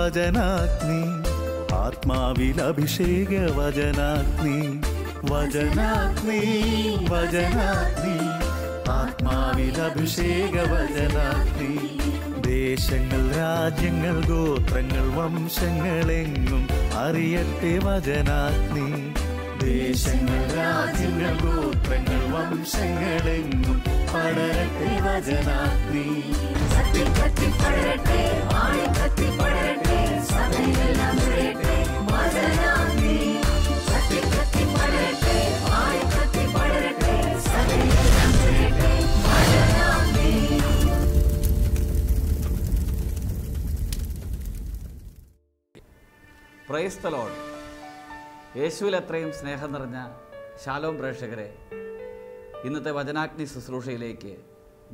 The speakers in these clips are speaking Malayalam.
വചനാഗ്നി ആത്മാവിൽ അഭിഷേക വചനാഗ്നി വചനാഗ്നി വചനാഗ്നി ആത്മാവിൽ അഭിഷേക വചനാഗ്നി ദേശങ്ങൾ രാജ്യങ്ങൾ ഗോത്രങ്ങൾ വംശങ്ങളെങ്ങും അറിയട്ടെ വചനാഗ്നി ദേശങ്ങൾ രാജ്യങ്ങൾ ഗോത്രങ്ങൾ വംശങ്ങളെങ്ങും പടരട്ടെ വചനാഗ്നി പടരട്ടെ പടരട്ടെ പ്രൈസ് യേശുവിൽ അത്രയും സ്നേഹം നിറഞ്ഞ ശാലോം പ്രേക്ഷകരെ ഇന്നത്തെ വചനാഗ്നി ശുശ്രൂഷയിലേക്ക്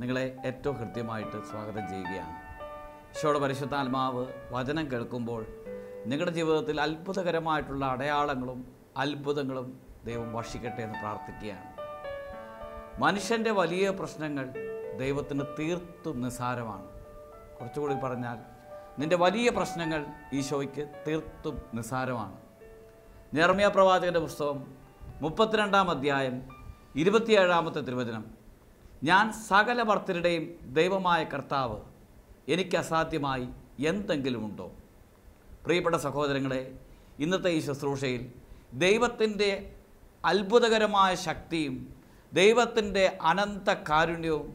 നിങ്ങളെ ഏറ്റവും കൃത്യമായിട്ട് സ്വാഗതം ചെയ്യുകയാണ് ഈശോയുടെ പരിശുദ്ധാത്മാവ് വചനം കേൾക്കുമ്പോൾ നിങ്ങളുടെ ജീവിതത്തിൽ അത്ഭുതകരമായിട്ടുള്ള അടയാളങ്ങളും അത്ഭുതങ്ങളും ദൈവം വർഷിക്കട്ടെ എന്ന് പ്രാർത്ഥിക്കുകയാണ് മനുഷ്യൻ്റെ വലിയ പ്രശ്നങ്ങൾ ദൈവത്തിന് തീർത്തും നിസ്സാരമാണ് കുറച്ചുകൂടി പറഞ്ഞാൽ നിൻ്റെ വലിയ പ്രശ്നങ്ങൾ ഈശോയ്ക്ക് തീർത്തും നിസ്സാരമാണ് നിർമ്മയ പ്രവാചകൻ്റെ പുസ്തകം മുപ്പത്തിരണ്ടാം അധ്യായം ഇരുപത്തിയേഴാമത്തെ തിരുവചനം ഞാൻ സകല ഭർത്തരുടെയും ദൈവമായ കർത്താവ് എനിക്ക് അസാധ്യമായി എന്തെങ്കിലുമുണ്ടോ പ്രിയപ്പെട്ട സഹോദരങ്ങളെ ഇന്നത്തെ ഈ ശുശ്രൂഷയിൽ ദൈവത്തിൻ്റെ അത്ഭുതകരമായ ശക്തിയും ദൈവത്തിൻ്റെ അനന്ത കാരുണ്യവും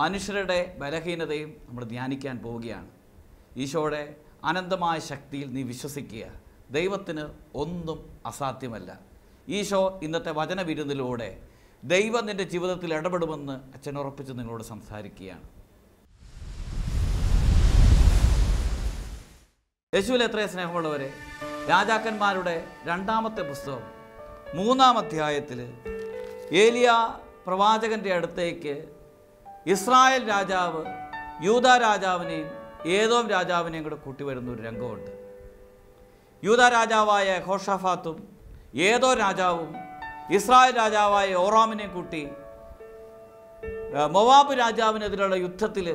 മനുഷ്യരുടെ ബലഹീനതയും നമ്മൾ ധ്യാനിക്കാൻ പോവുകയാണ് ഈശോയുടെ അനന്തമായ ശക്തിയിൽ നീ വിശ്വസിക്കുക ദൈവത്തിന് ഒന്നും അസാധ്യമല്ല ഈശോ ഇന്നത്തെ വചന വിരുന്നിലൂടെ ദൈവം നിൻ്റെ ജീവിതത്തിൽ ഇടപെടുമെന്ന് അച്ഛൻ ഉറപ്പിച്ച് നിങ്ങളോട് സംസാരിക്കുകയാണ് യേശുവിൽ എത്ര സ്നേഹമുള്ളവരെ രാജാക്കന്മാരുടെ രണ്ടാമത്തെ പുസ്തകം മൂന്നാം അധ്യായത്തിൽ ഏലിയ പ്രവാചകൻ്റെ അടുത്തേക്ക് ഇസ്രായേൽ രാജാവ് യൂത രാജാവിനെയും ഏതോ രാജാവിനെയും കൂടെ വരുന്ന ഒരു രംഗമുണ്ട് യൂത രാജാവായ ഹോഷഫാത്തും ഏതോ രാജാവും ഇസ്രായേൽ രാജാവായ ഓറാമിനെ കൂട്ടി മൊവാബ് രാജാവിനെതിരെയുള്ള യുദ്ധത്തിൽ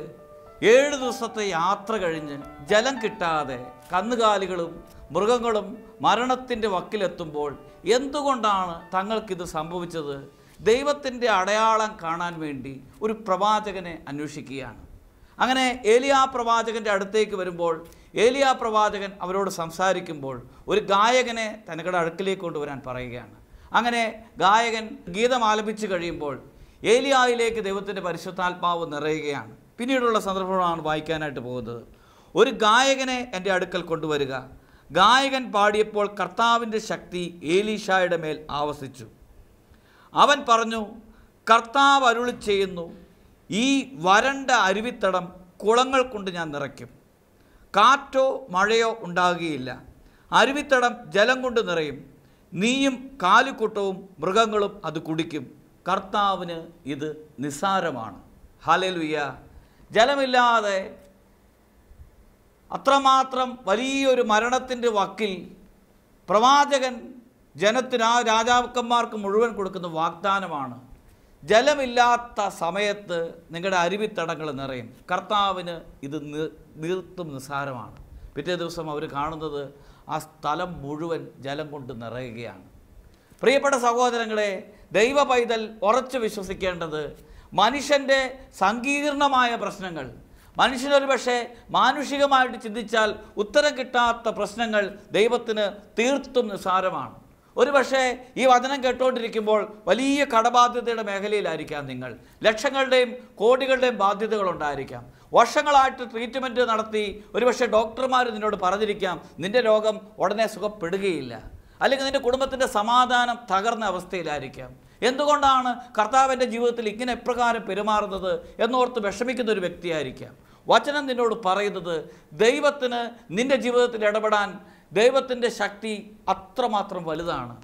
ഏഴ് ദിവസത്തെ യാത്ര കഴിഞ്ഞ് ജലം കിട്ടാതെ കന്നുകാലികളും മൃഗങ്ങളും മരണത്തിൻ്റെ വക്കിലെത്തുമ്പോൾ എന്തുകൊണ്ടാണ് തങ്ങൾക്കിത് സംഭവിച്ചത് ദൈവത്തിൻ്റെ അടയാളം കാണാൻ വേണ്ടി ഒരു പ്രവാചകനെ അന്വേഷിക്കുകയാണ് അങ്ങനെ ഏലിയാ പ്രവാചകൻ്റെ അടുത്തേക്ക് വരുമ്പോൾ ഏലിയാ പ്രവാചകൻ അവരോട് സംസാരിക്കുമ്പോൾ ഒരു ഗായകനെ തങ്ങളുടെ അടുക്കിലേക്ക് കൊണ്ടുവരാൻ പറയുകയാണ് അങ്ങനെ ഗായകൻ ഗീതം ആലപിച്ചു കഴിയുമ്പോൾ ഏലിയായിലേക്ക് ദൈവത്തിൻ്റെ പരിശുദ്ധാത്മാവ് നിറയുകയാണ് പിന്നീടുള്ള സന്ദർഭമാണ് വായിക്കാനായിട്ട് പോകുന്നത് ഒരു ഗായകനെ എൻ്റെ അടുക്കൽ കൊണ്ടുവരിക ഗായകൻ പാടിയപ്പോൾ കർത്താവിൻ്റെ ശക്തി ഏലീഷായുടെ മേൽ ആവസിച്ചു അവൻ പറഞ്ഞു കർത്താവ് അരുളി ചെയ്യുന്നു ഈ വരണ്ട അരുവിത്തടം കുളങ്ങൾ കൊണ്ട് ഞാൻ നിറയ്ക്കും കാറ്റോ മഴയോ ഉണ്ടാകുകയില്ല അരുവിത്തടം ജലം കൊണ്ട് നിറയും നീയും കാലിക്കൂട്ടവും മൃഗങ്ങളും അത് കുടിക്കും കർത്താവിന് ഇത് നിസ്സാരമാണ് ഹലലുയ ജലമില്ലാതെ അത്രമാത്രം വലിയൊരു മരണത്തിൻ്റെ വക്കിൽ പ്രവാചകൻ ജനത്തിന് ആ രാജാക്കന്മാർക്ക് മുഴുവൻ കൊടുക്കുന്ന വാഗ്ദാനമാണ് ജലമില്ലാത്ത സമയത്ത് നിങ്ങളുടെ അരുവിത്തടങ്ങൾ നിറയും കർത്താവിന് ഇത് നീർത്തും നിസ്സാരമാണ് പിറ്റേ ദിവസം അവർ കാണുന്നത് ആ സ്ഥലം മുഴുവൻ ജലം കൊണ്ട് നിറയുകയാണ് പ്രിയപ്പെട്ട സഹോദരങ്ങളെ ദൈവ പൈതൽ ഉറച്ചു വിശ്വസിക്കേണ്ടത് മനുഷ്യൻ്റെ സങ്കീർണമായ പ്രശ്നങ്ങൾ മനുഷ്യനൊരു പക്ഷേ മാനുഷികമായിട്ട് ചിന്തിച്ചാൽ ഉത്തരം കിട്ടാത്ത പ്രശ്നങ്ങൾ ദൈവത്തിന് തീർത്തും നിസ്സാരമാണ് ഒരു പക്ഷേ ഈ വചനം കേട്ടുകൊണ്ടിരിക്കുമ്പോൾ വലിയ കടബാധ്യതയുടെ മേഖലയിലായിരിക്കാം നിങ്ങൾ ലക്ഷങ്ങളുടെയും കോടികളുടെയും ബാധ്യതകൾ ഉണ്ടായിരിക്കാം വർഷങ്ങളായിട്ട് ട്രീറ്റ്മെൻറ്റ് നടത്തി ഒരുപക്ഷെ ഡോക്ടർമാർ നിന്നോട് പറഞ്ഞിരിക്കാം നിൻ്റെ രോഗം ഉടനെ സുഖപ്പെടുകയില്ല അല്ലെങ്കിൽ നിൻ്റെ കുടുംബത്തിൻ്റെ സമാധാനം തകർന്ന അവസ്ഥയിലായിരിക്കാം എന്തുകൊണ്ടാണ് കർത്താവിൻ്റെ ജീവിതത്തിൽ ഇങ്ങനെ എപ്രകാരം പെരുമാറുന്നത് എന്നോർത്ത് വിഷമിക്കുന്ന ഒരു വ്യക്തിയായിരിക്കാം വചനം നിന്നോട് പറയുന്നത് ദൈവത്തിന് നിൻ്റെ ജീവിതത്തിൽ ഇടപെടാൻ ദൈവത്തിൻ്റെ ശക്തി അത്രമാത്രം വലുതാണ്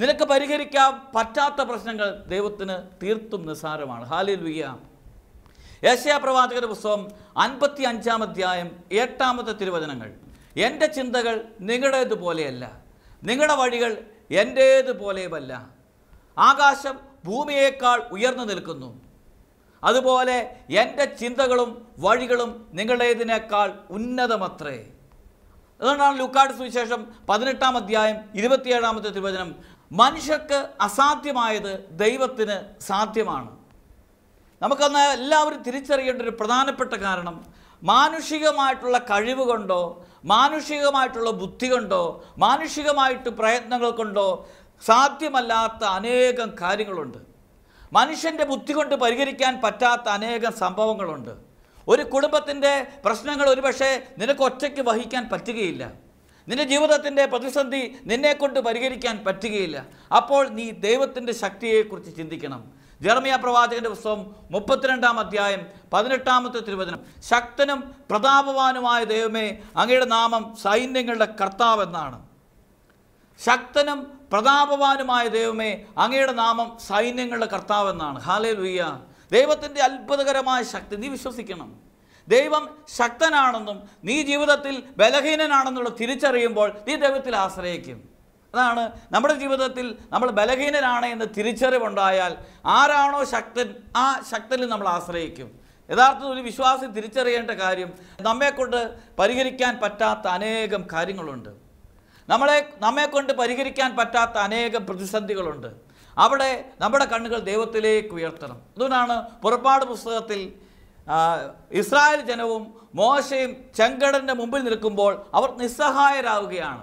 നിനക്ക് പരിഹരിക്കാൻ പറ്റാത്ത പ്രശ്നങ്ങൾ ദൈവത്തിന് തീർത്തും നിസ്സാരമാണ് വിയ ഏഷ്യാ പ്രവാചക പുസ്തകം അൻപത്തി അഞ്ചാം അധ്യായം എട്ടാമത്തെ തിരുവചനങ്ങൾ എൻ്റെ ചിന്തകൾ നിങ്ങളുടേതുപോലെയല്ല നിങ്ങളുടെ വഴികൾ എൻ്റേതുപോലെയുമല്ല ആകാശം ഭൂമിയേക്കാൾ ഉയർന്നു നിൽക്കുന്നു അതുപോലെ എൻ്റെ ചിന്തകളും വഴികളും നിങ്ങളുടേതിനേക്കാൾ ഉന്നതമത്രേ അതുകൊണ്ടാണ് ലുക്കാട് സുവിശേഷം പതിനെട്ടാം അധ്യായം ഇരുപത്തിയേഴാമത്തെ തിരുവചനം മനുഷ്യർക്ക് അസാധ്യമായത് ദൈവത്തിന് സാധ്യമാണ് നമുക്കന്ന് എല്ലാവരും തിരിച്ചറിയേണ്ട ഒരു പ്രധാനപ്പെട്ട കാരണം മാനുഷികമായിട്ടുള്ള കഴിവ് കൊണ്ടോ മാനുഷികമായിട്ടുള്ള ബുദ്ധി കൊണ്ടോ മാനുഷികമായിട്ട് പ്രയത്നങ്ങൾ കൊണ്ടോ സാധ്യമല്ലാത്ത അനേകം കാര്യങ്ങളുണ്ട് മനുഷ്യൻ്റെ ബുദ്ധി കൊണ്ട് പരിഹരിക്കാൻ പറ്റാത്ത അനേകം സംഭവങ്ങളുണ്ട് ഒരു കുടുംബത്തിൻ്റെ പ്രശ്നങ്ങൾ ഒരുപക്ഷെ നിനക്ക് ഒറ്റയ്ക്ക് വഹിക്കാൻ പറ്റുകയില്ല നിന്റെ ജീവിതത്തിൻ്റെ പ്രതിസന്ധി നിന്നെക്കൊണ്ട് പരിഹരിക്കാൻ പറ്റുകയില്ല അപ്പോൾ നീ ദൈവത്തിൻ്റെ ശക്തിയെക്കുറിച്ച് ചിന്തിക്കണം ജർമ്മിയ പ്രവാചകന്റെ പുസ്തകം മുപ്പത്തിരണ്ടാം അധ്യായം പതിനെട്ടാമത്തെ തിരുവചനം ശക്തനും പ്രതാപവാനുമായ ദൈവമേ അങ്ങയുടെ നാമം സൈന്യങ്ങളുടെ കർത്താവ് എന്നാണ് ശക്തനും പ്രതാപവാനുമായ ദൈവമേ അങ്ങയുടെ നാമം സൈന്യങ്ങളുടെ കർത്താവ് എന്നാണ് ഹാലേ ലുയ്യ ദൈവത്തിൻ്റെ അത്ഭുതകരമായ ശക്തി നീ വിശ്വസിക്കണം ദൈവം ശക്തനാണെന്നും നീ ജീവിതത്തിൽ ബലഹീനനാണെന്നുള്ള തിരിച്ചറിയുമ്പോൾ നീ ദൈവത്തിൽ ആശ്രയിക്കും അതാണ് നമ്മുടെ ജീവിതത്തിൽ നമ്മൾ ബലഹീനനാണ് എന്ന് തിരിച്ചറിവുണ്ടായാൽ ആരാണോ ശക്തൻ ആ ശക്തനിൽ നമ്മൾ ആശ്രയിക്കും യഥാർത്ഥത്തിൽ ഒരു വിശ്വാസി തിരിച്ചറിയേണ്ട കാര്യം നമ്മെക്കൊണ്ട് പരിഹരിക്കാൻ പറ്റാത്ത അനേകം കാര്യങ്ങളുണ്ട് നമ്മളെ നമ്മെ കൊണ്ട് പരിഹരിക്കാൻ പറ്റാത്ത അനേകം പ്രതിസന്ധികളുണ്ട് അവിടെ നമ്മുടെ കണ്ണുകൾ ദൈവത്തിലേക്ക് ഉയർത്തണം അതുകൊണ്ടാണ് പുറപ്പാട് പുസ്തകത്തിൽ ഇസ്രായേൽ ജനവും മോശയും ചെങ്കടൻ്റെ മുമ്പിൽ നിൽക്കുമ്പോൾ അവർ നിസ്സഹായരാകുകയാണ്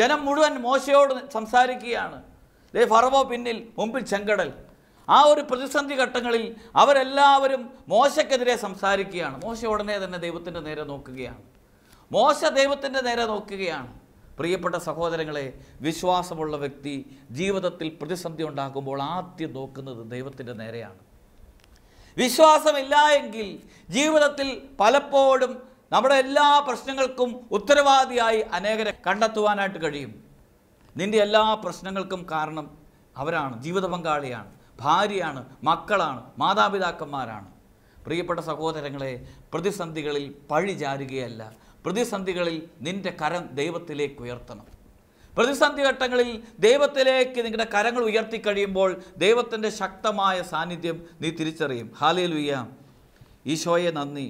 ജനം മുഴുവൻ മോശയോട് സംസാരിക്കുകയാണ് ലേ ഫറവോ പിന്നിൽ മുമ്പിൽ ചെങ്കടൽ ആ ഒരു പ്രതിസന്ധി ഘട്ടങ്ങളിൽ അവരെല്ലാവരും മോശക്കെതിരെ സംസാരിക്കുകയാണ് മോശ ഉടനെ തന്നെ ദൈവത്തിൻ്റെ നേരെ നോക്കുകയാണ് മോശ ദൈവത്തിൻ്റെ നേരെ നോക്കുകയാണ് പ്രിയപ്പെട്ട സഹോദരങ്ങളെ വിശ്വാസമുള്ള വ്യക്തി ജീവിതത്തിൽ പ്രതിസന്ധി ഉണ്ടാക്കുമ്പോൾ ആദ്യം നോക്കുന്നത് ദൈവത്തിൻ്റെ നേരെയാണ് വിശ്വാസമില്ല എങ്കിൽ ജീവിതത്തിൽ പലപ്പോഴും നമ്മുടെ എല്ലാ പ്രശ്നങ്ങൾക്കും ഉത്തരവാദിയായി അനേകരെ കണ്ടെത്തുവാനായിട്ട് കഴിയും നിൻ്റെ എല്ലാ പ്രശ്നങ്ങൾക്കും കാരണം അവരാണ് ജീവിത പങ്കാളിയാണ് ഭാര്യയാണ് മക്കളാണ് മാതാപിതാക്കന്മാരാണ് പ്രിയപ്പെട്ട സഹോദരങ്ങളെ പ്രതിസന്ധികളിൽ പഴി ചാരുകയല്ല പ്രതിസന്ധികളിൽ നിന്റെ കരം ദൈവത്തിലേക്ക് ഉയർത്തണം പ്രതിസന്ധി ഘട്ടങ്ങളിൽ ദൈവത്തിലേക്ക് നിങ്ങളുടെ കരങ്ങൾ ഉയർത്തി കഴിയുമ്പോൾ ദൈവത്തിൻ്റെ ശക്തമായ സാന്നിധ്യം നീ തിരിച്ചറിയും ഹാലയിലുയ്യ ഈശോയെ നന്ദി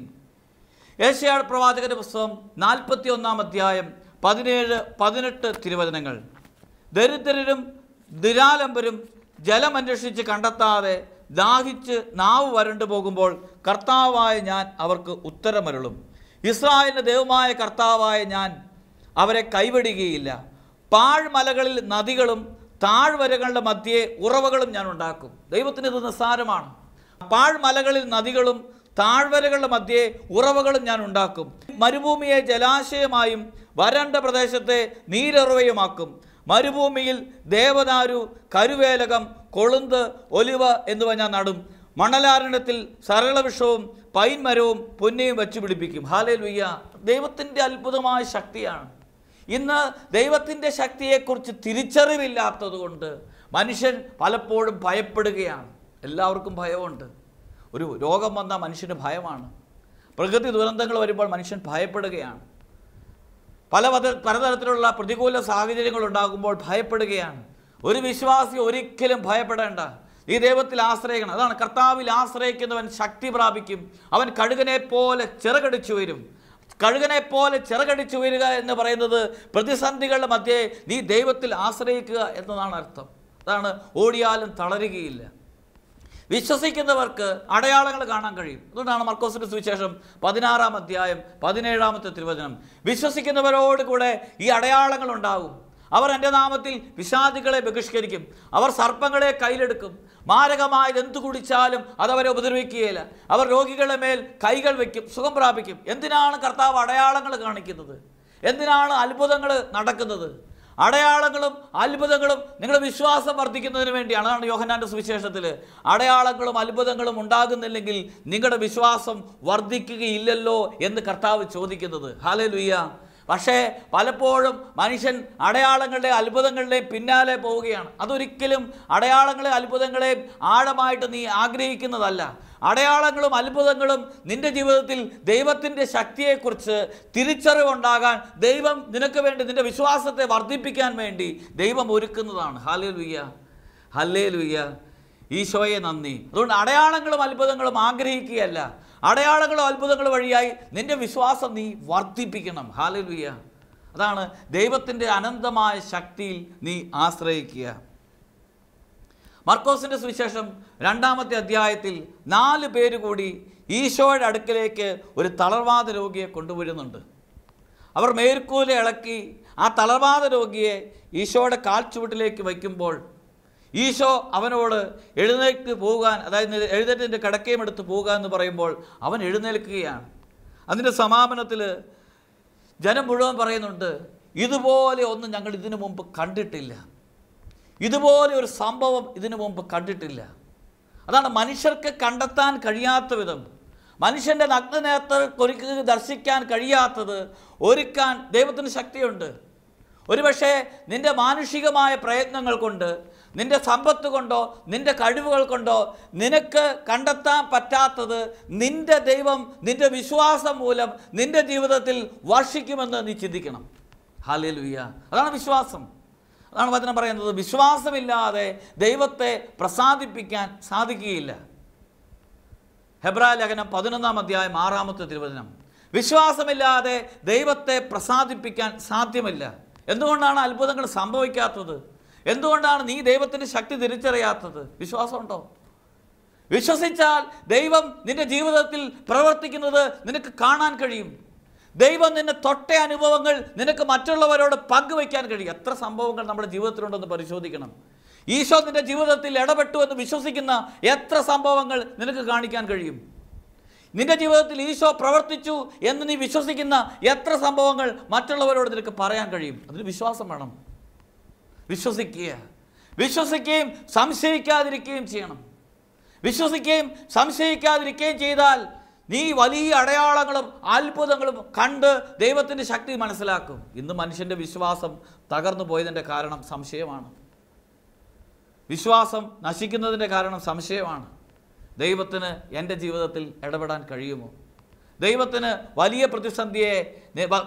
ഏഷ്യാൾ പ്രവാചകന്റെ പുസ്തകം നാൽപ്പത്തി ഒന്നാം അധ്യായം പതിനേഴ് പതിനെട്ട് തിരുവചനങ്ങൾ ദരിദ്രരും ജലം ജലമന്വേഷിച്ച് കണ്ടെത്താതെ ദാഹിച്ച് നാവ് വരണ്ടു പോകുമ്പോൾ കർത്താവായ ഞാൻ അവർക്ക് ഉത്തരമരുളും ഇസ്രായേലിൻ്റെ ദൈവമായ കർത്താവായ ഞാൻ അവരെ കൈവിടുകയില്ല പാഴ്മലകളിൽ നദികളും താഴ്വരകളുടെ മധ്യേ ഉറവകളും ഞാൻ ഉണ്ടാക്കും ദൈവത്തിന് ഇത് നിസ്സാരമാണ് പാഴ്മലകളിൽ നദികളും താഴ്വരകളുടെ മധ്യേ ഉറവകളും ഞാൻ ഉണ്ടാക്കും മരുഭൂമിയെ ജലാശയമായും വരണ്ട പ്രദേശത്തെ നീരറുവയുമാക്കും മരുഭൂമിയിൽ ദേവദാരു കരുവേലകം കൊളുന്ത് ഒലിവ് എന്നിവ ഞാൻ നടും മണലാരണത്തിൽ സരളവിഷവും പൈൻ മരവും പൊന്നെയും വച്ച് പിടിപ്പിക്കും ഹാലേ ലുയ്യ ദൈവത്തിൻ്റെ അത്ഭുതമായ ശക്തിയാണ് ഇന്ന് ദൈവത്തിൻ്റെ ശക്തിയെക്കുറിച്ച് തിരിച്ചറിവില്ലാത്തതുകൊണ്ട് മനുഷ്യൻ പലപ്പോഴും ഭയപ്പെടുകയാണ് എല്ലാവർക്കും ഭയമുണ്ട് ഒരു രോഗം വന്നാൽ മനുഷ്യന് ഭയമാണ് പ്രകൃതി ദുരന്തങ്ങൾ വരുമ്പോൾ മനുഷ്യൻ ഭയപ്പെടുകയാണ് പല പലതരത്തിലുള്ള പ്രതികൂല സാഹചര്യങ്ങൾ ഉണ്ടാകുമ്പോൾ ഭയപ്പെടുകയാണ് ഒരു വിശ്വാസി ഒരിക്കലും ഭയപ്പെടേണ്ട ഈ ദൈവത്തിൽ ആശ്രയിക്കണം അതാണ് കർത്താവിൽ ആശ്രയിക്കുന്നവൻ ശക്തി പ്രാപിക്കും അവൻ കഴുകനെ പോലെ ചിറകടിച്ചു വരും കഴുകനെ പോലെ ചിറകടിച്ചു വരിക എന്ന് പറയുന്നത് പ്രതിസന്ധികളുടെ മധ്യേ നീ ദൈവത്തിൽ ആശ്രയിക്കുക എന്നതാണ് അർത്ഥം അതാണ് ഓടിയാലും തളരുകയില്ല വിശ്വസിക്കുന്നവർക്ക് അടയാളങ്ങൾ കാണാൻ കഴിയും അതുകൊണ്ടാണ് മർക്കോസിൻ്റെ സുവിശേഷം പതിനാറാം അധ്യായം പതിനേഴാമത്തെ തിരുവചനം വിശ്വസിക്കുന്നവരോട് കൂടെ ഈ അടയാളങ്ങൾ ഉണ്ടാകും അവർ എൻ്റെ നാമത്തിൽ വിഷാദികളെ ബഹിഷ്കരിക്കും അവർ സർപ്പങ്ങളെ കയ്യിലെടുക്കും മാരകമായത് എന്തു കുടിച്ചാലും അതവരെ ഉപദ്രവിക്കുകയില്ല അവർ രോഗികളുടെ മേൽ കൈകൾ വയ്ക്കും സുഖം പ്രാപിക്കും എന്തിനാണ് കർത്താവ് അടയാളങ്ങൾ കാണിക്കുന്നത് എന്തിനാണ് അത്ഭുതങ്ങൾ നടക്കുന്നത് അടയാളങ്ങളും അത്ഭുതങ്ങളും നിങ്ങളുടെ വിശ്വാസം വർദ്ധിക്കുന്നതിന് വേണ്ടിയാണ് അതാണ് യോഹനാൻ്റെ സുവിശേഷത്തിൽ അടയാളങ്ങളും അത്ഭുതങ്ങളും ഉണ്ടാകുന്നില്ലെങ്കിൽ നിങ്ങളുടെ വിശ്വാസം വർദ്ധിക്കുകയില്ലല്ലോ എന്ന് കർത്താവ് ചോദിക്കുന്നത് ഹാലേ ലുയ്യ പക്ഷേ പലപ്പോഴും മനുഷ്യൻ അടയാളങ്ങളുടെ അത്ഭുതങ്ങളുടെയും പിന്നാലെ പോവുകയാണ് അതൊരിക്കലും അടയാളങ്ങളെ അത്ഭുതങ്ങളെയും ആഴമായിട്ട് നീ ആഗ്രഹിക്കുന്നതല്ല അടയാളങ്ങളും അത്ഭുതങ്ങളും നിന്റെ ജീവിതത്തിൽ ദൈവത്തിൻ്റെ ശക്തിയെക്കുറിച്ച് തിരിച്ചറിവുണ്ടാകാൻ ദൈവം നിനക്ക് വേണ്ടി നിന്റെ വിശ്വാസത്തെ വർദ്ധിപ്പിക്കാൻ വേണ്ടി ദൈവം ഒരുക്കുന്നതാണ് ഹല്ലേ ലുയ്യ ഹല്ലേ ലുയ്യ ഈശോയെ നന്ദി അതുകൊണ്ട് അടയാളങ്ങളും അത്ഭുതങ്ങളും ആഗ്രഹിക്കുകയല്ല അടയാളങ്ങളും അത്ഭുതങ്ങളും വഴിയായി നിൻ്റെ വിശ്വാസം നീ വർദ്ധിപ്പിക്കണം ഹാലലുയ അതാണ് ദൈവത്തിൻ്റെ അനന്തമായ ശക്തിയിൽ നീ ആശ്രയിക്കുക മർക്കോസിൻ്റെ സുവിശേഷം രണ്ടാമത്തെ അധ്യായത്തിൽ നാല് പേര് കൂടി ഈശോയുടെ അടുക്കിലേക്ക് ഒരു തളർവാദ രോഗിയെ കൊണ്ടുവരുന്നുണ്ട് അവർ മേൽക്കൂല ഇളക്കി ആ തളർവാദ രോഗിയെ ഈശോയുടെ കാൽച്ചുവട്ടിലേക്ക് വയ്ക്കുമ്പോൾ ഈശോ അവനോട് എഴുന്നേൽക്ക് പോകാൻ അതായത് എഴുന്നേറ്റിൻ്റെ കിടക്കയും എടുത്ത് പോകുക എന്ന് പറയുമ്പോൾ അവൻ എഴുന്നേൽക്കുകയാണ് അതിൻ്റെ സമാപനത്തിൽ ജനം മുഴുവൻ പറയുന്നുണ്ട് ഇതുപോലെ ഒന്നും ഞങ്ങൾ ഇതിനു മുമ്പ് കണ്ടിട്ടില്ല ഇതുപോലെ ഒരു സംഭവം ഇതിനു മുമ്പ് കണ്ടിട്ടില്ല അതാണ് മനുഷ്യർക്ക് കണ്ടെത്താൻ കഴിയാത്ത വിധം മനുഷ്യൻ്റെ നഗ്നനേത്രക്കൊരുക്ക് ദർശിക്കാൻ കഴിയാത്തത് ഒരുക്കാൻ ദൈവത്തിന് ശക്തിയുണ്ട് ഒരുപക്ഷേ നിൻ്റെ മാനുഷികമായ പ്രയത്നങ്ങൾ കൊണ്ട് നിൻ്റെ സമ്പത്ത് കൊണ്ടോ നിൻ്റെ കഴിവുകൾ കൊണ്ടോ നിനക്ക് കണ്ടെത്താൻ പറ്റാത്തത് നിൻ്റെ ദൈവം നിൻ്റെ വിശ്വാസം മൂലം നിൻ്റെ ജീവിതത്തിൽ വർഷിക്കുമെന്ന് നീ ചിന്തിക്കണം ഹാലിൽ വിയ അതാണ് വിശ്വാസം അതാണ് വചനം പറയുന്നത് വിശ്വാസമില്ലാതെ ദൈവത്തെ പ്രസാദിപ്പിക്കാൻ സാധിക്കുകയില്ല ഹെബ്രാ ലേഖനം പതിനൊന്നാം അധ്യായം ആറാമത്തെ തിരുവചനം വിശ്വാസമില്ലാതെ ദൈവത്തെ പ്രസാദിപ്പിക്കാൻ സാധ്യമല്ല എന്തുകൊണ്ടാണ് അത്ഭുതങ്ങൾ സംഭവിക്കാത്തത് എന്തുകൊണ്ടാണ് നീ ദൈവത്തിൻ്റെ ശക്തി തിരിച്ചറിയാത്തത് വിശ്വാസമുണ്ടോ വിശ്വസിച്ചാൽ ദൈവം നിന്റെ ജീവിതത്തിൽ പ്രവർത്തിക്കുന്നത് നിനക്ക് കാണാൻ കഴിയും ദൈവം നിന്നെ തൊട്ട അനുഭവങ്ങൾ നിനക്ക് മറ്റുള്ളവരോട് പങ്കുവയ്ക്കാൻ കഴിയും എത്ര സംഭവങ്ങൾ നമ്മുടെ ജീവിതത്തിലുണ്ടെന്ന് പരിശോധിക്കണം ഈശോ നിന്റെ ജീവിതത്തിൽ ഇടപെട്ടു എന്ന് വിശ്വസിക്കുന്ന എത്ര സംഭവങ്ങൾ നിനക്ക് കാണിക്കാൻ കഴിയും നിന്റെ ജീവിതത്തിൽ ഈശോ പ്രവർത്തിച്ചു എന്ന് നീ വിശ്വസിക്കുന്ന എത്ര സംഭവങ്ങൾ മറ്റുള്ളവരോട് നിനക്ക് പറയാൻ കഴിയും അതിന് വിശ്വാസം വേണം വിശ്വസിക്കുക വിശ്വസിക്കുകയും സംശയിക്കാതിരിക്കുകയും ചെയ്യണം വിശ്വസിക്കുകയും സംശയിക്കാതിരിക്കുകയും ചെയ്താൽ നീ വലിയ അടയാളങ്ങളും അത്ഭുതങ്ങളും കണ്ട് ദൈവത്തിൻ്റെ ശക്തി മനസ്സിലാക്കും ഇന്ന് മനുഷ്യൻ്റെ വിശ്വാസം തകർന്നു പോയതിൻ്റെ കാരണം സംശയമാണ് വിശ്വാസം നശിക്കുന്നതിൻ്റെ കാരണം സംശയമാണ് ദൈവത്തിന് എൻ്റെ ജീവിതത്തിൽ ഇടപെടാൻ കഴിയുമോ ദൈവത്തിന് വലിയ പ്രതിസന്ധിയെ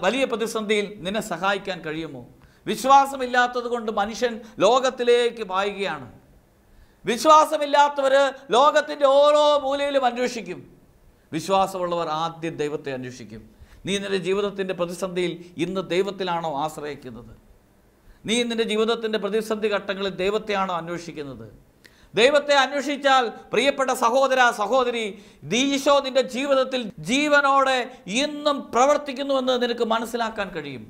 വലിയ പ്രതിസന്ധിയിൽ നിന്നെ സഹായിക്കാൻ കഴിയുമോ വിശ്വാസമില്ലാത്തത് കൊണ്ട് മനുഷ്യൻ ലോകത്തിലേക്ക് പായുകയാണ് വിശ്വാസമില്ലാത്തവർ ലോകത്തിൻ്റെ ഓരോ മൂലയിലും അന്വേഷിക്കും വിശ്വാസമുള്ളവർ ആദ്യം ദൈവത്തെ അന്വേഷിക്കും നീ നിൻ്റെ ജീവിതത്തിൻ്റെ പ്രതിസന്ധിയിൽ ഇന്ന് ദൈവത്തിലാണോ ആശ്രയിക്കുന്നത് നീ നിൻ്റെ ജീവിതത്തിൻ്റെ പ്രതിസന്ധി ഘട്ടങ്ങളിൽ ദൈവത്തെയാണോ അന്വേഷിക്കുന്നത് ദൈവത്തെ അന്വേഷിച്ചാൽ പ്രിയപ്പെട്ട സഹോദര സഹോദരി ദീശോ നിൻ്റെ ജീവിതത്തിൽ ജീവനോടെ ഇന്നും പ്രവർത്തിക്കുന്നുവെന്ന് നിനക്ക് മനസ്സിലാക്കാൻ കഴിയും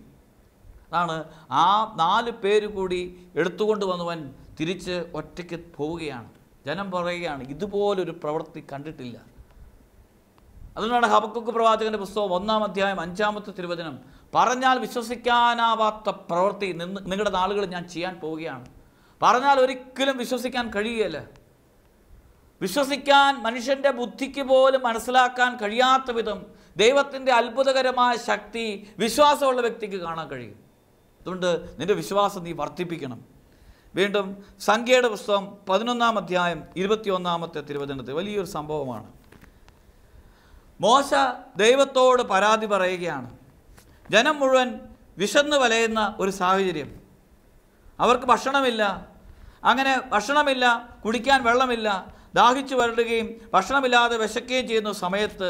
അതാണ് ആ നാല് പേര് കൂടി എടുത്തുകൊണ്ട് വന്നവൻ തിരിച്ച് ഒറ്റയ്ക്ക് പോവുകയാണ് ജനം പറയുകയാണ് ഇതുപോലൊരു പ്രവൃത്തി കണ്ടിട്ടില്ല അതുകൊണ്ടാണ് ഹബക്കുക്ക് പ്രവാചകൻ്റെ പുസ്തകം ഒന്നാം അധ്യായം അഞ്ചാമത്തെ തിരുവചനം പറഞ്ഞാൽ വിശ്വസിക്കാനാവാത്ത പ്രവൃത്തി നിന്ന് നിങ്ങളുടെ നാളുകൾ ഞാൻ ചെയ്യാൻ പോവുകയാണ് പറഞ്ഞാൽ ഒരിക്കലും വിശ്വസിക്കാൻ കഴിയുകയല്ല വിശ്വസിക്കാൻ മനുഷ്യൻ്റെ ബുദ്ധിക്ക് പോലും മനസ്സിലാക്കാൻ കഴിയാത്ത വിധം ദൈവത്തിൻ്റെ അത്ഭുതകരമായ ശക്തി വിശ്വാസമുള്ള വ്യക്തിക്ക് കാണാൻ കഴിയും അതുകൊണ്ട് നിൻ്റെ വിശ്വാസം നീ വർദ്ധിപ്പിക്കണം വീണ്ടും സംഖ്യയുടെ പുസ്തകം പതിനൊന്നാം അധ്യായം ഇരുപത്തിയൊന്നാമത്തെ തിരുവചനത്തിൽ വലിയൊരു സംഭവമാണ് മോശ ദൈവത്തോട് പരാതി പറയുകയാണ് ജനം മുഴുവൻ വിശന്ന് വലയുന്ന ഒരു സാഹചര്യം അവർക്ക് ഭക്ഷണമില്ല അങ്ങനെ ഭക്ഷണമില്ല കുടിക്കാൻ വെള്ളമില്ല ദാഹിച്ചു വരടുകയും ഭക്ഷണമില്ലാതെ വിശക്കുകയും ചെയ്യുന്ന സമയത്ത്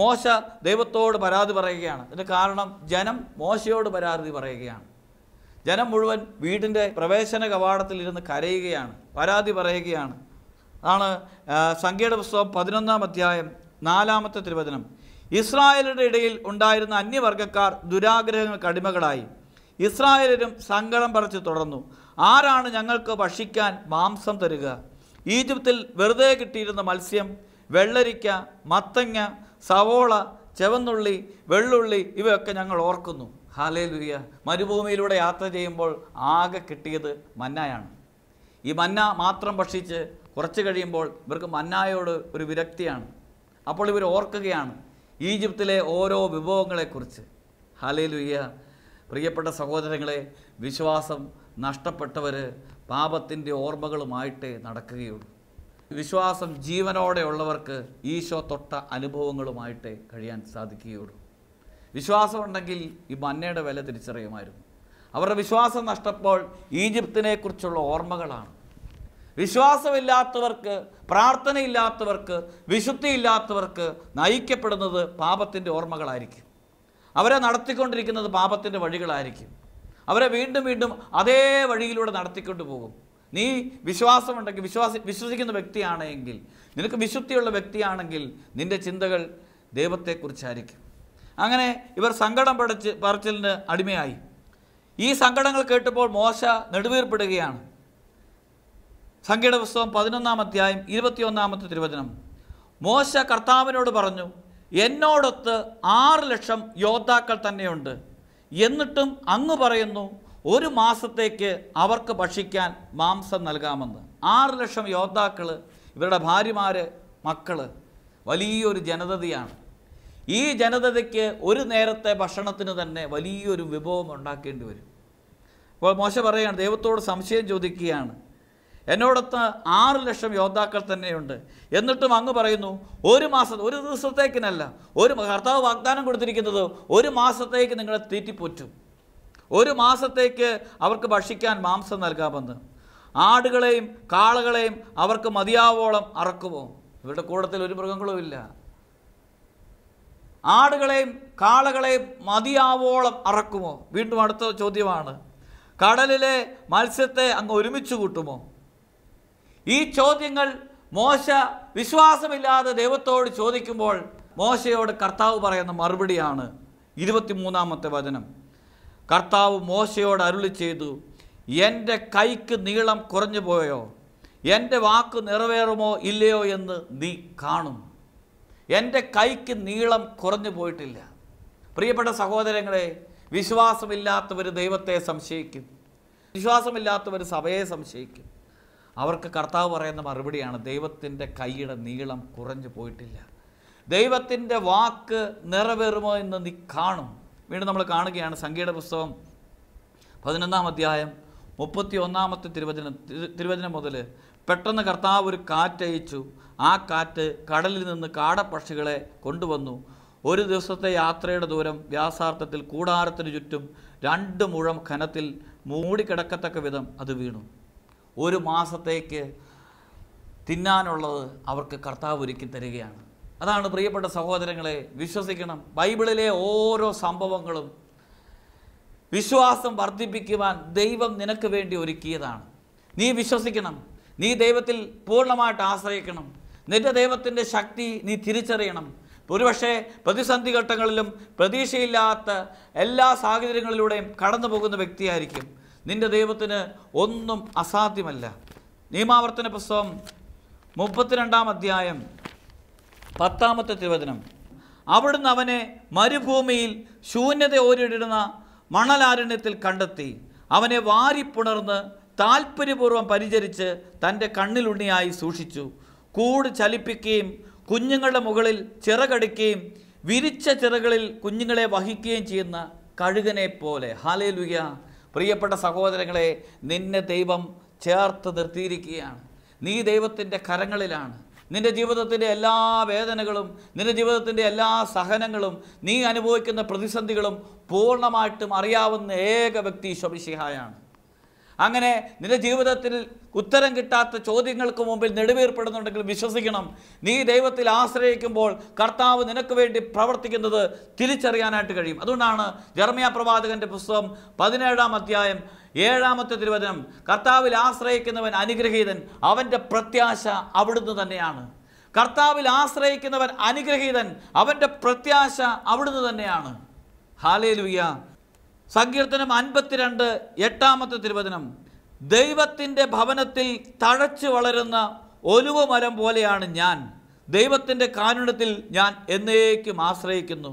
മോശ ദൈവത്തോട് പരാതി പറയുകയാണ് അതിൻ്റെ കാരണം ജനം മോശയോട് പരാതി പറയുകയാണ് ജനം മുഴുവൻ വീടിൻ്റെ പ്രവേശന കവാടത്തിൽ ഇരുന്ന് കരയുകയാണ് പരാതി പറയുകയാണ് അതാണ് സംഖ്യയുടെ പുസ്തകം പതിനൊന്നാം അധ്യായം നാലാമത്തെ തിരുവചനം ഇസ്രായേലിൻ്റെ ഇടയിൽ ഉണ്ടായിരുന്ന അന്യവർഗക്കാർ ദുരാഗ്രഹങ്ങൾക്ക് അടിമകളായി ഇസ്രായേലിനും സങ്കടം പറിച്ചു തുടർന്നു ആരാണ് ഞങ്ങൾക്ക് ഭക്ഷിക്കാൻ മാംസം തരിക ഈജിപ്തിൽ വെറുതെ കിട്ടിയിരുന്ന മത്സ്യം വെള്ളരിക്ക മത്തങ്ങ സവോള ചെവന്നുള്ളി വെള്ളുള്ളി ഇവയൊക്കെ ഞങ്ങൾ ഓർക്കുന്നു ഹാലേ ലുയ്യ മരുഭൂമിയിലൂടെ യാത്ര ചെയ്യുമ്പോൾ ആകെ കിട്ടിയത് മന്നായാണ് ഈ മന്ന മാത്രം ഭക്ഷിച്ച് കുറച്ച് കഴിയുമ്പോൾ ഇവർക്ക് മന്നായോട് ഒരു വിരക്തിയാണ് അപ്പോൾ ഇവർ ഓർക്കുകയാണ് ഈജിപ്തിലെ ഓരോ വിഭവങ്ങളെക്കുറിച്ച് ഹാലേ പ്രിയപ്പെട്ട സഹോദരങ്ങളെ വിശ്വാസം നഷ്ടപ്പെട്ടവർ പാപത്തിൻ്റെ ഓർമ്മകളുമായിട്ടേ നടക്കുകയുള്ളൂ വിശ്വാസം ജീവനോടെയുള്ളവർക്ക് ഈശോ തൊട്ട അനുഭവങ്ങളുമായിട്ടേ കഴിയാൻ സാധിക്കുകയുള്ളൂ വിശ്വാസമുണ്ടെങ്കിൽ ഈ മന്നയുടെ വില തിരിച്ചറിയുമായിരുന്നു അവരുടെ വിശ്വാസം നഷ്ടപ്പോൾ ഈജിപ്തിനെക്കുറിച്ചുള്ള ഓർമ്മകളാണ് വിശ്വാസമില്ലാത്തവർക്ക് പ്രാർത്ഥനയില്ലാത്തവർക്ക് വിശുദ്ധിയില്ലാത്തവർക്ക് നയിക്കപ്പെടുന്നത് പാപത്തിൻ്റെ ഓർമ്മകളായിരിക്കും അവരെ നടത്തിക്കൊണ്ടിരിക്കുന്നത് പാപത്തിൻ്റെ വഴികളായിരിക്കും അവരെ വീണ്ടും വീണ്ടും അതേ വഴിയിലൂടെ നടത്തിക്കൊണ്ടു പോകും നീ വിശ്വാസമുണ്ടെങ്കിൽ വിശ്വാസി വിശ്വസിക്കുന്ന വ്യക്തിയാണെങ്കിൽ നിനക്ക് വിശുദ്ധിയുള്ള വ്യക്തിയാണെങ്കിൽ നിൻ്റെ ചിന്തകൾ ദൈവത്തെക്കുറിച്ചായിരിക്കും അങ്ങനെ ഇവർ സങ്കടം പടച്ച് പറച്ചിലിന് അടിമയായി ഈ സങ്കടങ്ങൾ കേട്ടപ്പോൾ മോശ നെടുവീർപ്പെടുകയാണ് സംഗീത പുസ്തകം പതിനൊന്നാം അധ്യായം ഇരുപത്തിയൊന്നാമത്തെ തിരുവചനം മോശ കർത്താവിനോട് പറഞ്ഞു എന്നോടൊത്ത് ആറ് ലക്ഷം യോദ്ധാക്കൾ തന്നെയുണ്ട് എന്നിട്ടും അങ്ങ് പറയുന്നു ഒരു മാസത്തേക്ക് അവർക്ക് ഭക്ഷിക്കാൻ മാംസം നൽകാമെന്ന് ആറ് ലക്ഷം യോദ്ധാക്കൾ ഇവരുടെ ഭാര്യമാർ മക്കൾ വലിയൊരു ജനതയാണ് ഈ ജനതയ്ക്ക് ഒരു നേരത്തെ ഭക്ഷണത്തിന് തന്നെ വലിയൊരു വിഭവം ഉണ്ടാക്കേണ്ടി വരും അപ്പോൾ മോശ പറയുകയാണ് ദൈവത്തോട് സംശയം ചോദിക്കുകയാണ് എന്നോടൊത്ത് ആറ് ലക്ഷം യോദ്ധാക്കൾ തന്നെയുണ്ട് എന്നിട്ടും അങ്ങ് പറയുന്നു ഒരു മാസം ഒരു ദിവസത്തേക്കിനല്ല ഒരു കർത്താവ് വാഗ്ദാനം കൊടുത്തിരിക്കുന്നത് ഒരു മാസത്തേക്ക് നിങ്ങളെ തീറ്റിപ്പൊറ്റും ഒരു മാസത്തേക്ക് അവർക്ക് ഭക്ഷിക്കാൻ മാംസം നൽകാമെന്ന് ആടുകളെയും കാളകളെയും അവർക്ക് മതിയാവോളം അറക്കുമോ ഇവരുടെ കൂടത്തിൽ ഒരു മൃഗങ്ങളും ആടുകളെയും കാളകളെയും മതിയാവോളം അറക്കുമോ വീണ്ടും അടുത്ത ചോദ്യമാണ് കടലിലെ മത്സ്യത്തെ അങ്ങ് ഒരുമിച്ച് കൂട്ടുമോ ഈ ചോദ്യങ്ങൾ മോശ വിശ്വാസമില്ലാതെ ദൈവത്തോട് ചോദിക്കുമ്പോൾ മോശയോട് കർത്താവ് പറയുന്ന മറുപടിയാണ് ഇരുപത്തിമൂന്നാമത്തെ വചനം കർത്താവ് മോശയോട് അരുളി ചെയ്തു എൻ്റെ കൈക്ക് നീളം കുറഞ്ഞു പോയോ എൻ്റെ വാക്ക് നിറവേറുമോ ഇല്ലയോ എന്ന് നീ കാണും എൻ്റെ കൈക്ക് നീളം കുറഞ്ഞു പോയിട്ടില്ല പ്രിയപ്പെട്ട സഹോദരങ്ങളെ വിശ്വാസമില്ലാത്തവർ ദൈവത്തെ സംശയിക്കും വിശ്വാസമില്ലാത്തവർ സഭയെ സംശയിക്കും അവർക്ക് കർത്താവ് പറയുന്ന മറുപടിയാണ് ദൈവത്തിൻ്റെ കൈയുടെ നീളം കുറഞ്ഞു പോയിട്ടില്ല ദൈവത്തിൻ്റെ വാക്ക് നിറവേറുമോ എന്ന് നീ കാണും വീണ്ടും നമ്മൾ കാണുകയാണ് സംഗീത പുസ്തകം പതിനൊന്നാം അധ്യായം മുപ്പത്തി ഒന്നാമത്തെ തിരുവചനം തിരുവചനം മുതൽ പെട്ടെന്ന് കർത്താവ് ഒരു കാറ്റയച്ചു ആ കാറ്റ് കടലിൽ നിന്ന് കാടപ്പക്ഷികളെ കൊണ്ടുവന്നു ഒരു ദിവസത്തെ യാത്രയുടെ ദൂരം വ്യാസാർത്ഥത്തിൽ കൂടാരത്തിന് ചുറ്റും രണ്ട് മുഴം ഖനത്തിൽ മൂടിക്കിടക്കത്തക്ക വിധം അത് വീണു ഒരു മാസത്തേക്ക് തിന്നാനുള്ളത് അവർക്ക് കർത്താവ് ഒരുക്കി തരികയാണ് അതാണ് പ്രിയപ്പെട്ട സഹോദരങ്ങളെ വിശ്വസിക്കണം ബൈബിളിലെ ഓരോ സംഭവങ്ങളും വിശ്വാസം വർദ്ധിപ്പിക്കുവാൻ ദൈവം നിനക്ക് വേണ്ടി ഒരുക്കിയതാണ് നീ വിശ്വസിക്കണം നീ ദൈവത്തിൽ പൂർണ്ണമായിട്ട് ആശ്രയിക്കണം നിന്റെ ദൈവത്തിൻ്റെ ശക്തി നീ തിരിച്ചറിയണം ഒരുപക്ഷെ പ്രതിസന്ധി ഘട്ടങ്ങളിലും പ്രതീക്ഷയില്ലാത്ത എല്ലാ സാഹചര്യങ്ങളിലൂടെയും കടന്നു പോകുന്ന വ്യക്തിയായിരിക്കും നിന്റെ ദൈവത്തിന് ഒന്നും അസാധ്യമല്ല നിയമാവർത്തന പുസ്തകം മുപ്പത്തിരണ്ടാം അധ്യായം പത്താമത്തെ തിരുവചനം അവിടുന്ന് അവനെ മരുഭൂമിയിൽ ശൂന്യത ഓരിടുന്ന മണലാരണ്യത്തിൽ കണ്ടെത്തി അവനെ വാരിപ്പുണർന്ന് താൽപ്പര്യപൂർവ്വം പരിചരിച്ച് തൻ്റെ കണ്ണിലുണ്ണിയായി സൂക്ഷിച്ചു കൂട് ചലിപ്പിക്കുകയും കുഞ്ഞുങ്ങളുടെ മുകളിൽ ചിറകടിക്കുകയും വിരിച്ച ചിറകളിൽ കുഞ്ഞുങ്ങളെ വഹിക്കുകയും ചെയ്യുന്ന കഴുകനെ പോലെ ഹാലയിലുയ പ്രിയപ്പെട്ട സഹോദരങ്ങളെ നിന്നെ ദൈവം ചേർത്ത് നിർത്തിയിരിക്കുകയാണ് നീ ദൈവത്തിൻ്റെ കരങ്ങളിലാണ് നിൻ്റെ ജീവിതത്തിൻ്റെ എല്ലാ വേദനകളും നിൻ്റെ ജീവിതത്തിൻ്റെ എല്ലാ സഹനങ്ങളും നീ അനുഭവിക്കുന്ന പ്രതിസന്ധികളും പൂർണ്ണമായിട്ടും അറിയാവുന്ന ഏക വ്യക്തി ശബിശിഹായാണ് അങ്ങനെ നിന്റെ ജീവിതത്തിൽ ഉത്തരം കിട്ടാത്ത ചോദ്യങ്ങൾക്ക് മുമ്പിൽ നെടുവേർപ്പെടുന്നുണ്ടെങ്കിൽ വിശ്വസിക്കണം നീ ദൈവത്തിൽ ആശ്രയിക്കുമ്പോൾ കർത്താവ് നിനക്ക് വേണ്ടി പ്രവർത്തിക്കുന്നത് തിരിച്ചറിയാനായിട്ട് കഴിയും അതുകൊണ്ടാണ് ജർമ്മിയ പ്രവാചകൻ്റെ പുസ്തകം പതിനേഴാം അധ്യായം ഏഴാമത്തെ തിരുവചനം കർത്താവിൽ ആശ്രയിക്കുന്നവൻ അനുഗ്രഹീതൻ അവൻ്റെ പ്രത്യാശ അവിടുന്ന് തന്നെയാണ് കർത്താവിൽ ആശ്രയിക്കുന്നവൻ അനുഗ്രഹീതൻ അവൻ്റെ പ്രത്യാശ അവിടുന്ന് തന്നെയാണ് ഹാലേ സങ്കീർത്തനം അൻപത്തിരണ്ട് എട്ടാമത്തെ തിരുവചനം ദൈവത്തിൻ്റെ ഭവനത്തിൽ തഴച്ചു വളരുന്ന മരം പോലെയാണ് ഞാൻ ദൈവത്തിൻ്റെ കാരുണ്യത്തിൽ ഞാൻ എന്നേക്കും ആശ്രയിക്കുന്നു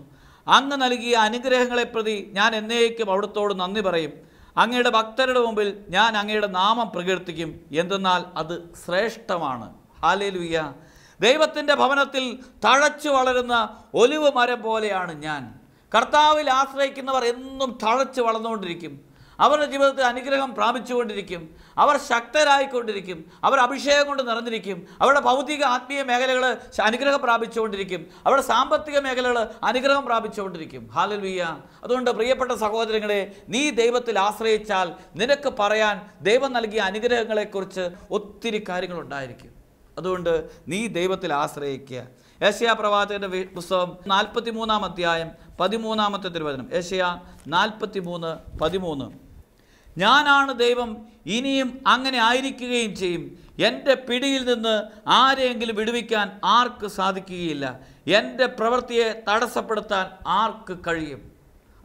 അങ്ങ് നൽകിയ അനുഗ്രഹങ്ങളെ പ്രതി ഞാൻ എന്നേക്കും അവിടുത്തോട് നന്ദി പറയും അങ്ങയുടെ ഭക്തരുടെ മുമ്പിൽ ഞാൻ അങ്ങയുടെ നാമം പ്രകീർത്തിക്കും എന്തെന്നാൽ അത് ശ്രേഷ്ഠമാണ് ഹാലേലുയ്യ ദൈവത്തിൻ്റെ ഭവനത്തിൽ തഴച്ചു വളരുന്ന ഒലിവ് മരം പോലെയാണ് ഞാൻ കർത്താവിൽ ആശ്രയിക്കുന്നവർ എന്നും തഴച്ച് വളർന്നുകൊണ്ടിരിക്കും അവരുടെ ജീവിതത്തിൽ അനുഗ്രഹം പ്രാപിച്ചുകൊണ്ടിരിക്കും അവർ ശക്തരായിക്കൊണ്ടിരിക്കും അവർ അഭിഷേകം കൊണ്ട് നിറഞ്ഞിരിക്കും അവരുടെ ഭൗതിക ആത്മീയ മേഖലകൾ അനുഗ്രഹം പ്രാപിച്ചുകൊണ്ടിരിക്കും അവരുടെ സാമ്പത്തിക മേഖലകൾ അനുഗ്രഹം പ്രാപിച്ചുകൊണ്ടിരിക്കും ഹാലൽവിയ അതുകൊണ്ട് പ്രിയപ്പെട്ട സഹോദരങ്ങളെ നീ ദൈവത്തിൽ ആശ്രയിച്ചാൽ നിനക്ക് പറയാൻ ദൈവം നൽകിയ അനുഗ്രഹങ്ങളെക്കുറിച്ച് ഒത്തിരി കാര്യങ്ങളുണ്ടായിരിക്കും അതുകൊണ്ട് നീ ദൈവത്തിൽ ആശ്രയിക്കുക ഏഷ്യാ പ്രവാചകന്റെ പുസ്തകം നാൽപ്പത്തി മൂന്നാം അധ്യായം പതിമൂന്നാമത്തെ തിരുവചനം ഏഷ്യ നാൽപ്പത്തി മൂന്ന് പതിമൂന്ന് ഞാനാണ് ദൈവം ഇനിയും അങ്ങനെ ആയിരിക്കുകയും ചെയ്യും എൻ്റെ പിടിയിൽ നിന്ന് ആരെയെങ്കിലും വിടുവിക്കാൻ ആർക്ക് സാധിക്കുകയില്ല എൻ്റെ പ്രവൃത്തിയെ തടസ്സപ്പെടുത്താൻ ആർക്ക് കഴിയും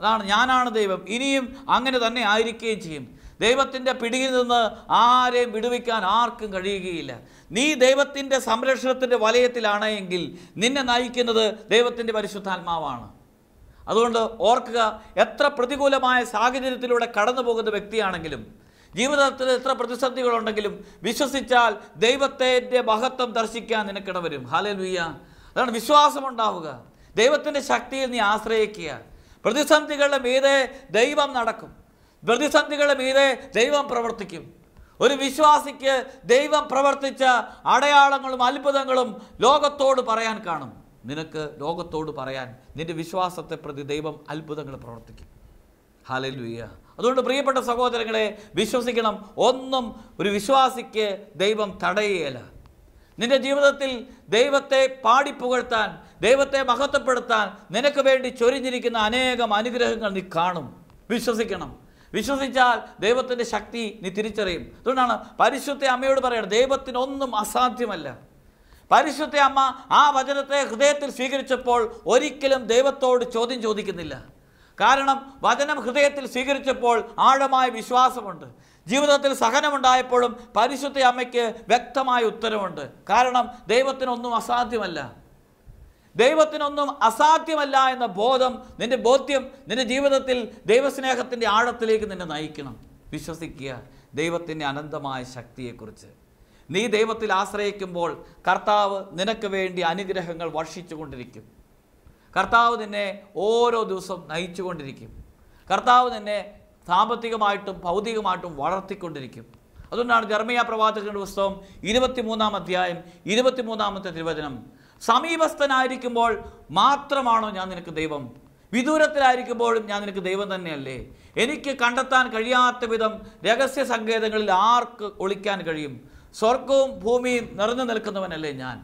അതാണ് ഞാനാണ് ദൈവം ഇനിയും അങ്ങനെ തന്നെ ആയിരിക്കുകയും ചെയ്യും ദൈവത്തിൻ്റെ പിടിയിൽ നിന്ന് ആരെയും വിടുവിക്കാൻ ആർക്കും കഴിയുകയില്ല നീ ദൈവത്തിൻ്റെ സംരക്ഷണത്തിൻ്റെ വലയത്തിലാണ് എങ്കിൽ നിന്നെ നയിക്കുന്നത് ദൈവത്തിൻ്റെ പരിശുദ്ധാത്മാവാണ് അതുകൊണ്ട് ഓർക്കുക എത്ര പ്രതികൂലമായ സാഹചര്യത്തിലൂടെ കടന്നു പോകുന്ന വ്യക്തിയാണെങ്കിലും ജീവിതത്തിൽ എത്ര പ്രതിസന്ധികളുണ്ടെങ്കിലും വിശ്വസിച്ചാൽ ദൈവത്തിൻ്റെ മഹത്വം ദർശിക്കാൻ നിനക്കിട വരും ഹാലലുയ്യ അതാണ് വിശ്വാസമുണ്ടാവുക ദൈവത്തിൻ്റെ ശക്തിയിൽ നീ ആശ്രയിക്കുക പ്രതിസന്ധികളുടെ മീതെ ദൈവം നടക്കും പ്രതിസന്ധികളുടെ മീതെ ദൈവം പ്രവർത്തിക്കും ഒരു വിശ്വാസിക്ക് ദൈവം പ്രവർത്തിച്ച അടയാളങ്ങളും അത്ഭുതങ്ങളും ലോകത്തോട് പറയാൻ കാണും നിനക്ക് ലോകത്തോട് പറയാൻ നിന്റെ വിശ്വാസത്തെ പ്രതി ദൈവം അത്ഭുതങ്ങൾ പ്രവർത്തിക്കും ഹാലലുയ്യ അതുകൊണ്ട് പ്രിയപ്പെട്ട സഹോദരങ്ങളെ വിശ്വസിക്കണം ഒന്നും ഒരു വിശ്വാസിക്ക് ദൈവം തടയുകയല്ല നിന്റെ ജീവിതത്തിൽ ദൈവത്തെ പാടിപ്പുകഴ്ത്താൻ ദൈവത്തെ മഹത്വപ്പെടുത്താൻ നിനക്ക് വേണ്ടി ചൊരിഞ്ഞിരിക്കുന്ന അനേകം അനുഗ്രഹങ്ങൾ നീ കാണും വിശ്വസിക്കണം വിശ്വസിച്ചാൽ ദൈവത്തിൻ്റെ ശക്തി നീ തിരിച്ചറിയും അതുകൊണ്ടാണ് പരിശുദ്ധ അമ്മയോട് പറയുന്നത് ദൈവത്തിനൊന്നും അസാധ്യമല്ല പരിശുദ്ധ അമ്മ ആ വചനത്തെ ഹൃദയത്തിൽ സ്വീകരിച്ചപ്പോൾ ഒരിക്കലും ദൈവത്തോട് ചോദ്യം ചോദിക്കുന്നില്ല കാരണം വചനം ഹൃദയത്തിൽ സ്വീകരിച്ചപ്പോൾ ആഴമായ വിശ്വാസമുണ്ട് ജീവിതത്തിൽ സഹനമുണ്ടായപ്പോഴും പരിശുദ്ധ അമ്മയ്ക്ക് വ്യക്തമായ ഉത്തരവുണ്ട് കാരണം ദൈവത്തിനൊന്നും അസാധ്യമല്ല ദൈവത്തിനൊന്നും അസാധ്യമല്ല എന്ന ബോധം നിൻ്റെ ബോധ്യം നിൻ്റെ ജീവിതത്തിൽ ദൈവസ്നേഹത്തിൻ്റെ ആഴത്തിലേക്ക് നിന്നെ നയിക്കണം വിശ്വസിക്കുക ദൈവത്തിൻ്റെ അനന്തമായ ശക്തിയെക്കുറിച്ച് നീ ദൈവത്തിൽ ആശ്രയിക്കുമ്പോൾ കർത്താവ് നിനക്ക് വേണ്ടി അനുഗ്രഹങ്ങൾ വർഷിച്ചുകൊണ്ടിരിക്കും കർത്താവ് നിന്നെ ഓരോ ദിവസം നയിച്ചുകൊണ്ടിരിക്കും കർത്താവ് നിന്നെ സാമ്പത്തികമായിട്ടും ഭൗതികമായിട്ടും വളർത്തിക്കൊണ്ടിരിക്കും അതുകൊണ്ടാണ് ജർമ്മയ പ്രവാചകരുടെ പുസ്തകം ഇരുപത്തിമൂന്നാം അധ്യായം ഇരുപത്തിമൂന്നാമത്തെ തിരുവചനം സമീപസ്ഥനായിരിക്കുമ്പോൾ മാത്രമാണോ ഞാൻ നിനക്ക് ദൈവം വിദൂരത്തിലായിരിക്കുമ്പോഴും ഞാൻ നിനക്ക് ദൈവം തന്നെയല്ലേ എനിക്ക് കണ്ടെത്താൻ കഴിയാത്ത വിധം രഹസ്യ സങ്കേതങ്ങളിൽ ആർക്ക് ഒളിക്കാൻ കഴിയും സ്വർഗവും ഭൂമിയും നിറഞ്ഞു നിൽക്കുന്നവനല്ലേ ഞാൻ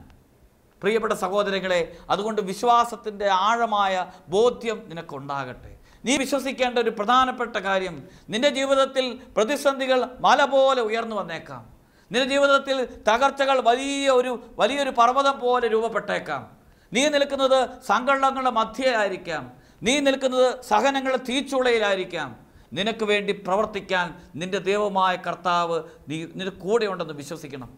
പ്രിയപ്പെട്ട സഹോദരങ്ങളെ അതുകൊണ്ട് വിശ്വാസത്തിൻ്റെ ആഴമായ ബോധ്യം നിനക്കുണ്ടാകട്ടെ നീ വിശ്വസിക്കേണ്ട ഒരു പ്രധാനപ്പെട്ട കാര്യം നിന്റെ ജീവിതത്തിൽ പ്രതിസന്ധികൾ മല പോലെ ഉയർന്നു വന്നേക്കാം നിന്റെ ജീവിതത്തിൽ തകർച്ചകൾ വലിയ ഒരു വലിയൊരു പർവ്വതം പോലെ രൂപപ്പെട്ടേക്കാം നീ നിൽക്കുന്നത് സങ്കടങ്ങളുടെ മധ്യയിലായിരിക്കാം നീ നിൽക്കുന്നത് സഹനങ്ങളുടെ തീച്ചുളയിലായിരിക്കാം നിനക്ക് വേണ്ടി പ്രവർത്തിക്കാൻ നിന്റെ ദൈവമായ കർത്താവ് നീ നിന്റെ കൂടെയുണ്ടെന്ന് വിശ്വസിക്കണം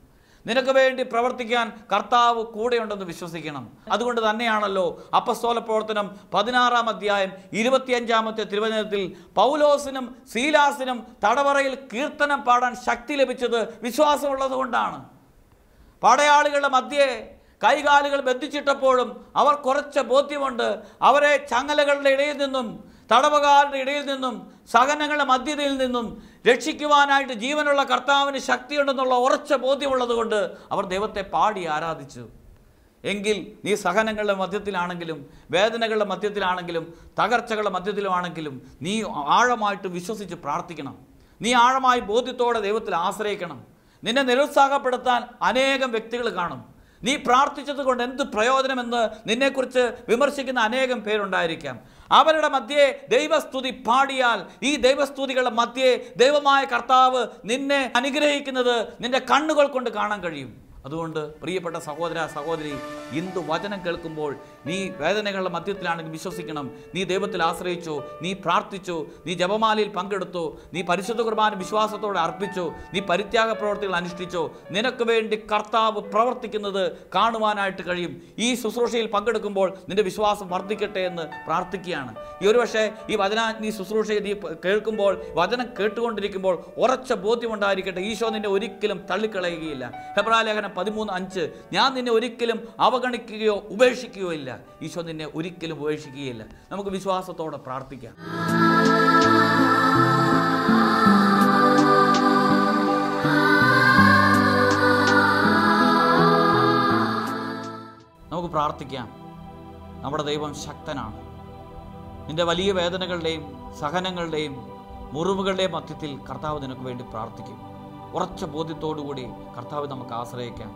നിനക്ക് വേണ്ടി പ്രവർത്തിക്കാൻ കർത്താവ് കൂടെയുണ്ടെന്ന് വിശ്വസിക്കണം അതുകൊണ്ട് തന്നെയാണല്ലോ അപ്പസ്തോല പ്രവർത്തനം പതിനാറാം അധ്യായം ഇരുപത്തിയഞ്ചാമത്തെ തിരുവനന്തപുരത്തിൽ പൗലോസിനും സീലാസിനും തടവറയിൽ കീർത്തനം പാടാൻ ശക്തി ലഭിച്ചത് വിശ്വാസമുള്ളത് കൊണ്ടാണ് പടയാളികളുടെ മധ്യേ കൈകാലുകൾ ബന്ധിച്ചിട്ടപ്പോഴും അവർ കുറച്ച് ബോധ്യമുണ്ട് അവരെ ചങ്ങലകളുടെ ഇടയിൽ നിന്നും തടവുകാരുടെ ഇടയിൽ നിന്നും സഹനങ്ങളുടെ മധ്യതയിൽ നിന്നും രക്ഷിക്കുവാനായിട്ട് ജീവനുള്ള കർത്താവിന് ശക്തിയുണ്ടെന്നുള്ള ഉറച്ച ബോധ്യമുള്ളതുകൊണ്ട് അവർ ദൈവത്തെ പാടി ആരാധിച്ചു എങ്കിൽ നീ സഹനങ്ങളുടെ മധ്യത്തിലാണെങ്കിലും വേദനകളുടെ മധ്യത്തിലാണെങ്കിലും തകർച്ചകളുടെ മധ്യത്തിലുമാണെങ്കിലും നീ ആഴമായിട്ട് വിശ്വസിച്ച് പ്രാർത്ഥിക്കണം നീ ആഴമായി ബോധ്യത്തോടെ ദൈവത്തിൽ ആശ്രയിക്കണം നിന്നെ നിരുത്സാഹപ്പെടുത്താൻ അനേകം വ്യക്തികൾ കാണും നീ പ്രാർത്ഥിച്ചത് കൊണ്ട് എന്ത് പ്രയോജനമെന്ന് നിന്നെക്കുറിച്ച് വിമർശിക്കുന്ന അനേകം പേരുണ്ടായിരിക്കാം അവരുടെ മധ്യേ ദൈവസ്തുതി പാടിയാൽ ഈ ദൈവസ്തുതികളുടെ മധ്യേ ദൈവമായ കർത്താവ് നിന്നെ അനുഗ്രഹിക്കുന്നത് നിന്റെ കണ്ണുകൾ കൊണ്ട് കാണാൻ കഴിയും അതുകൊണ്ട് പ്രിയപ്പെട്ട സഹോദര സഹോദരി എന്ത് വചനം കേൾക്കുമ്പോൾ നീ വേദനകളുടെ മധ്യത്തിലാണെങ്കിൽ വിശ്വസിക്കണം നീ ദൈവത്തിൽ ആശ്രയിച്ചു നീ പ്രാർത്ഥിച്ചു നീ ജപമാലയിൽ പങ്കെടുത്തു നീ പരിശുദ്ധ കുർബാന വിശ്വാസത്തോടെ അർപ്പിച്ചു നീ പരിത്യാഗ പ്രവർത്തികൾ അനുഷ്ഠിച്ചു നിനക്ക് വേണ്ടി കർത്താവ് പ്രവർത്തിക്കുന്നത് കാണുവാനായിട്ട് കഴിയും ഈ ശുശ്രൂഷയിൽ പങ്കെടുക്കുമ്പോൾ നിന്റെ വിശ്വാസം വർദ്ധിക്കട്ടെ എന്ന് പ്രാർത്ഥിക്കുകയാണ് ഈ പക്ഷേ ഈ നീ ശുശ്രൂഷയിൽ നീ കേൾക്കുമ്പോൾ വചനം കേട്ടുകൊണ്ടിരിക്കുമ്പോൾ ഉറച്ച ബോധ്യമുണ്ടായിരിക്കട്ടെ ഈശോ നിന്നെ ഒരിക്കലും തള്ളിക്കളയുകയില്ല ഹെബ്രാലേഖനം പതിമൂന്ന് അഞ്ച് ഞാൻ നിന്നെ ഒരിക്കലും അവഗണിക്കുകയോ ഉപേക്ഷിക്കുകയോ ഇല്ല ഈശോ നിന്നെ ഒരിക്കലും ഉപേക്ഷിക്കുകയില്ല നമുക്ക് വിശ്വാസത്തോടെ പ്രാർത്ഥിക്കാം നമുക്ക് പ്രാർത്ഥിക്കാം നമ്മുടെ ദൈവം ശക്തനാണ് നിന്റെ വലിയ വേദനകളുടെയും സഹനങ്ങളുടെയും മുറിവുകളുടെയും മധ്യത്തിൽ കർത്താവ് നിനക്ക് വേണ്ടി പ്രാർത്ഥിക്കും ഉറച്ച ബോധ്യത്തോടുകൂടി കർത്താവ് നമുക്ക് ആശ്രയിക്കാം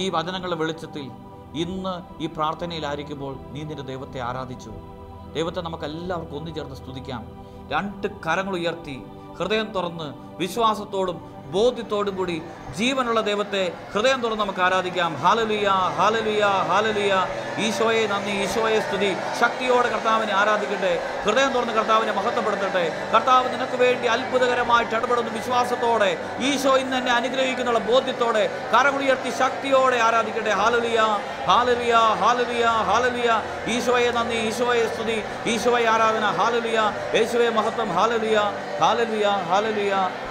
ഈ വചനങ്ങളുടെ വെളിച്ചത്തിൽ ഇന്ന് ഈ പ്രാർത്ഥനയിലായിരിക്കുമ്പോൾ നീ നിന്റെ ദൈവത്തെ ആരാധിച്ചു ദൈവത്തെ നമുക്ക് എല്ലാവർക്കും ഒന്നു ചേർന്ന് സ്തുതിക്കാം രണ്ട് കരങ്ങൾ ഉയർത്തി ഹൃദയം തുറന്ന് വിശ്വാസത്തോടും ബോധ്യത്തോടുകൂടി കൂടി ജീവനുള്ള ദൈവത്തെ ഹൃദയം തുറന്ന് നമുക്ക് ആരാധിക്കാം ഹാലലിയ ഹാലലിയ ഹാലലിയ ഈശോയെ നന്ദി ഈശോയെ സ്തുതി ശക്തിയോടെ കർത്താവിനെ ആരാധിക്കട്ടെ ഹൃദയം തുറന്ന് കർത്താവിനെ മഹത്വപ്പെടുത്തട്ടെ കർത്താവ് നിനക്ക് വേണ്ടി അത്ഭുതകരമായിട്ട് ഇടപെടുന്ന വിശ്വാസത്തോടെ ഈശോ ഇന്ന് എന്നെ അനുഗ്രഹിക്കുന്നുള്ള ബോധ്യത്തോടെ കരമുയർത്തി ശക്തിയോടെ ആരാധിക്കട്ടെ ഹാലലിയ ഹാലലിയ ഹാലലിയ ഹാലലിയ ഈശോയെ നന്ദി ഈശോയെ സ്തുതി ഈശോയെ ആരാധന ഹാലലിയ യേശുവെ മഹത്വം ഹാലലിയ ഹാലലിയ ഹാലലിയ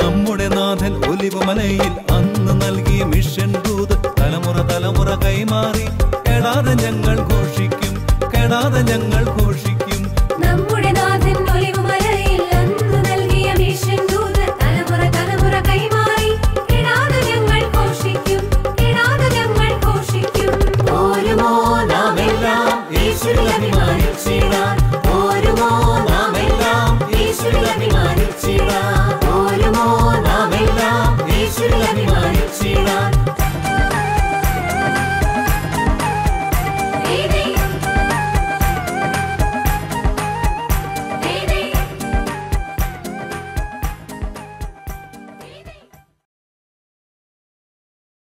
നമ്മുടെ നാഥൻ മലയിൽ അന്ന് നൽകിയ മിഷൻ ദൂത് തലമുറ തലമുറ കൈമാറി കെടാതെ ഞങ്ങൾ ഘോഷിക്കും കെടാതെ ഞങ്ങൾ ഘോഷിക്കും